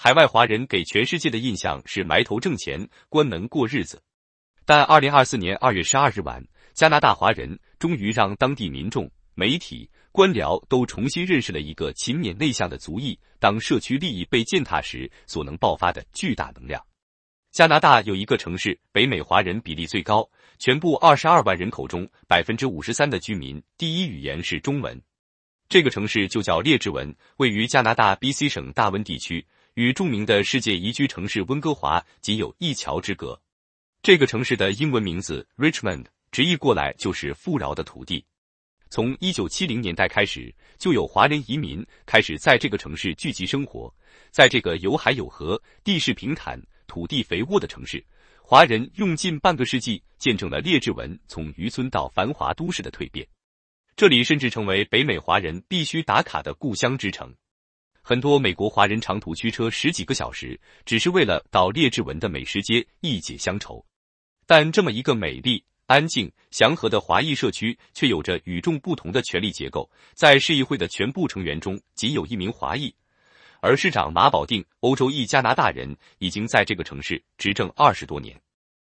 海外华人给全世界的印象是埋头挣钱、关门过日子，但二零二四年二月十二日晚，加拿大华人终于让当地民众、媒体、官僚都重新认识了一个勤勉内向的族裔，当社区利益被践踏时所能爆发的巨大能量。加拿大有一个城市，北美华人比例最高，全部二十二万人口中百分之五十三的居民第一语言是中文，这个城市就叫列治文，位于加拿大 BC 省大温地区。与著名的世界宜居城市温哥华仅有一桥之隔，这个城市的英文名字 Richmond 直译过来就是“富饶的土地”。从一九七零年代开始，就有华人移民开始在这个城市聚集生活。在这个有海有河、地势平坦、土地肥沃的城市，华人用近半个世纪见证了列治文从渔村到繁华都市的蜕变。这里甚至成为北美华人必须打卡的故乡之城。很多美国华人长途驱车十几个小时，只是为了到列治文的美食街一解乡愁。但这么一个美丽、安静、祥和的华裔社区，却有着与众不同的权力结构。在市议会的全部成员中，仅有一名华裔，而市长马保定（欧洲裔加拿大人）已经在这个城市执政二十多年。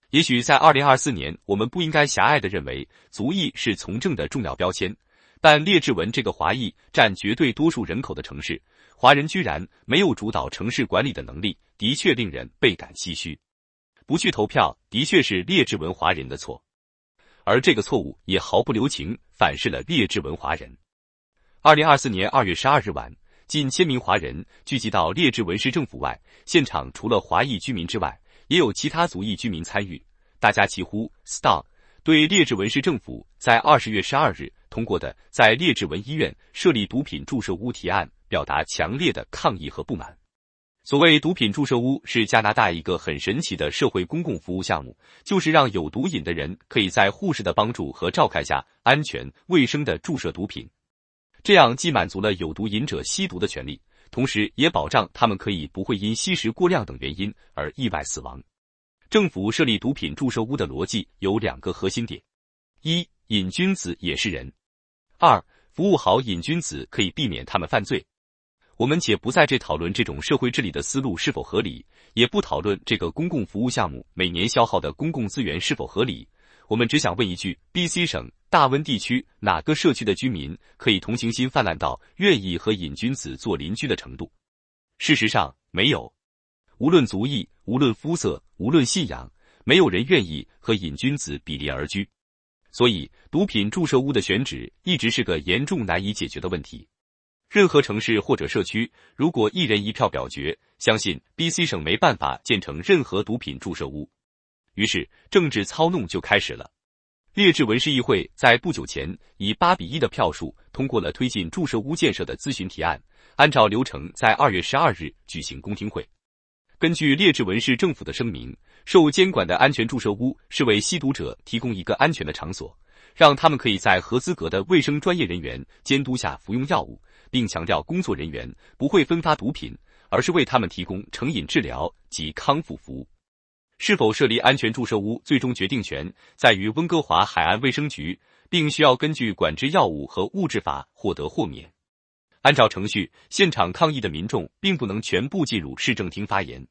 也许在二零二四年，我们不应该狭隘的认为族裔是从政的重要标签。但列治文这个华裔占绝对多数人口的城市。华人居然没有主导城市管理的能力，的确令人倍感唏嘘。不去投票的确是劣质文华人的错，而这个错误也毫不留情反噬了劣质文华人。二零二四年二月十二日晚，近千名华人聚集到劣质文市政府外，现场除了华裔居民之外，也有其他族裔居民参与。大家齐呼 “Stop！” 对劣质文市政府在二十月十二日通过的在劣质文医院设立毒品注射屋提案。表达强烈的抗议和不满。所谓毒品注射屋是加拿大一个很神奇的社会公共服务项目，就是让有毒瘾的人可以在护士的帮助和照看下，安全卫生的注射毒品。这样既满足了有毒瘾者吸毒的权利，同时也保障他们可以不会因吸食过量等原因而意外死亡。政府设立毒品注射屋的逻辑有两个核心点：一、瘾君子也是人；二、服务好瘾君子可以避免他们犯罪。我们且不在这讨论这种社会治理的思路是否合理，也不讨论这个公共服务项目每年消耗的公共资源是否合理。我们只想问一句：BC 省大温地区哪个社区的居民可以同情心泛滥到愿意和瘾君子做邻居的程度？事实上，没有。无论族裔，无论肤色，无论信仰，没有人愿意和瘾君子比邻而居。所以，毒品注射屋的选址一直是个严重难以解决的问题。任何城市或者社区，如果一人一票表决，相信 B C 省没办法建成任何毒品注射屋。于是，政治操弄就开始了。列治文市议会，在不久前以八比一的票数通过了推进注射屋建设的咨询提案，按照流程在二月十二日举行公听会。根据列治文市政府的声明，受监管的安全注射屋是为吸毒者提供一个安全的场所，让他们可以在合资格的卫生专业人员监督下服用药物。并强调工作人员不会分发毒品，而是为他们提供成瘾治疗及康复服务。是否设立安全注射屋，最终决定权在于温哥华海岸卫生局，并需要根据管制药物和物质法获得豁免。按照程序，现场抗议的民众并不能全部进入市政厅发言。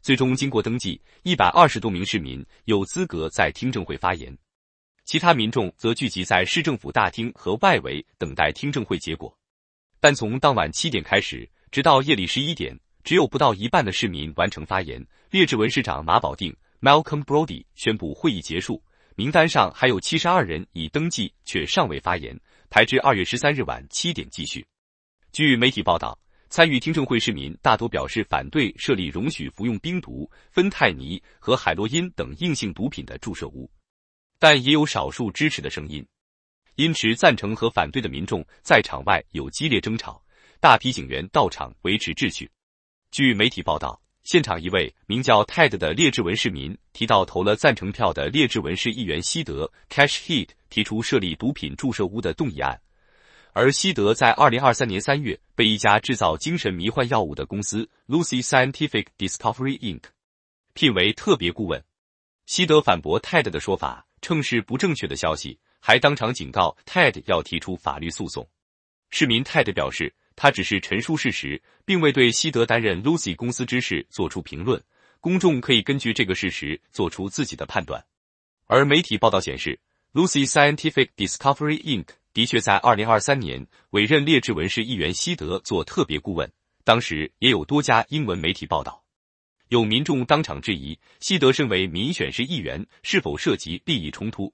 最终经过登记，一百二十多名市民有资格在听证会发言，其他民众则聚集在市政府大厅和外围等待听证会结果。但从当晚七点开始，直到夜里十一点，只有不到一半的市民完成发言。列治文市长马保定 （Malcolm b r o d y 宣布会议结束。名单上还有七十二人已登记，却尚未发言，排至二月十三日晚七点继续。据媒体报道，参与听证会市民大多表示反对设立容许服用冰毒、芬太尼和海洛因等硬性毒品的注射屋，但也有少数支持的声音。因持赞成和反对的民众在场外有激烈争吵，大批警员到场维持秩序。据媒体报道，现场一位名叫泰德的列治文市民提到，投了赞成票的列治文市议员西德 （Cash Heat） 提出设立毒品注射屋的动议案，而西德在二零二三年三月被一家制造精神迷幻药物的公司 Lucy Scientific Discovery Inc. 聘为特别顾问。西德反驳泰德的说法，称是不正确的消息。还当场警告 Ted 要提出法律诉讼。市民 Ted 表示，他只是陈述事实，并未对西德担任 Lucy 公司之事作出评论。公众可以根据这个事实做出自己的判断。而媒体报道显示，Lucy Scientific Discovery Inc. 的确在2023年委任列治文市议员西德做特别顾问。当时也有多家英文媒体报道。有民众当场质疑，西德身为民选市议员，是否涉及利益冲突？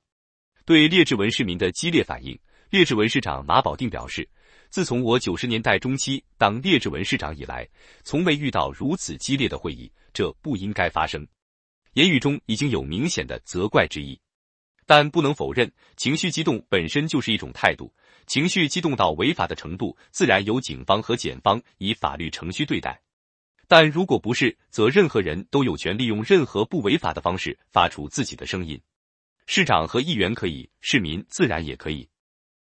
对劣质文市民的激烈反应，劣质文市长马保定表示，自从我九十年代中期当劣质文市长以来，从未遇到如此激烈的会议，这不应该发生。言语中已经有明显的责怪之意，但不能否认，情绪激动本身就是一种态度。情绪激动到违法的程度，自然由警方和检方以法律程序对待；但如果不是，则任何人都有权利用任何不违法的方式发出自己的声音。市长和议员可以，市民自然也可以。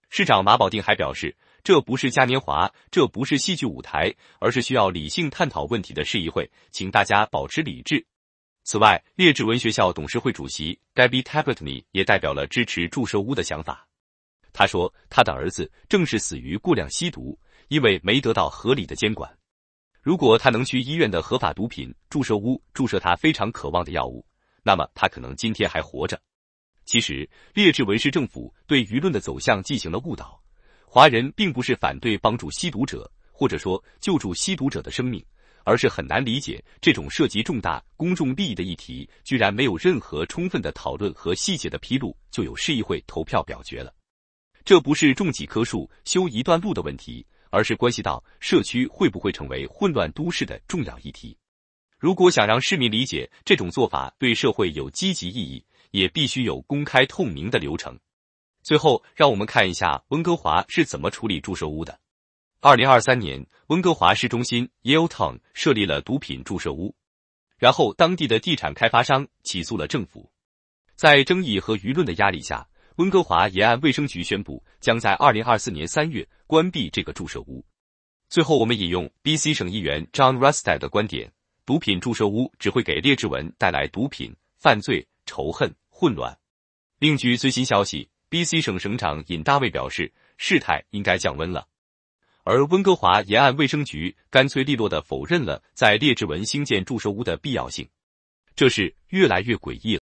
市长马保定还表示，这不是嘉年华，这不是戏剧舞台，而是需要理性探讨问题的市议会，请大家保持理智。此外，劣质文学校董事会主席 Debbie t a p e t n y 也代表了支持注射屋的想法。他说，他的儿子正是死于过量吸毒，因为没得到合理的监管。如果他能去医院的合法毒品注射屋注射他非常渴望的药物，那么他可能今天还活着。其实，劣质文氏政府对舆论的走向进行了误导。华人并不是反对帮助吸毒者，或者说救助吸毒者的生命，而是很难理解这种涉及重大公众利益的议题，居然没有任何充分的讨论和细节的披露，就有市议会投票表决了。这不是种几棵树、修一段路的问题，而是关系到社区会不会成为混乱都市的重要议题。如果想让市民理解这种做法对社会有积极意义，也必须有公开透明的流程。最后，让我们看一下温哥华是怎么处理注射屋的。二零二三年，温哥华市中心 y a l e t o w n 设立了毒品注射屋，然后当地的地产开发商起诉了政府。在争议和舆论的压力下，温哥华沿岸卫生局宣布将在二零二四年三月关闭这个注射屋。最后，我们引用 BC 省议员 John Ruste 的观点：毒品注射屋只会给劣质文带来毒品犯罪。仇恨、混乱。另据最新消息，B C 省省长尹大卫表示，事态应该降温了。而温哥华沿岸卫生局干脆利落的否认了在列治文兴建注射屋的必要性，这是越来越诡异了。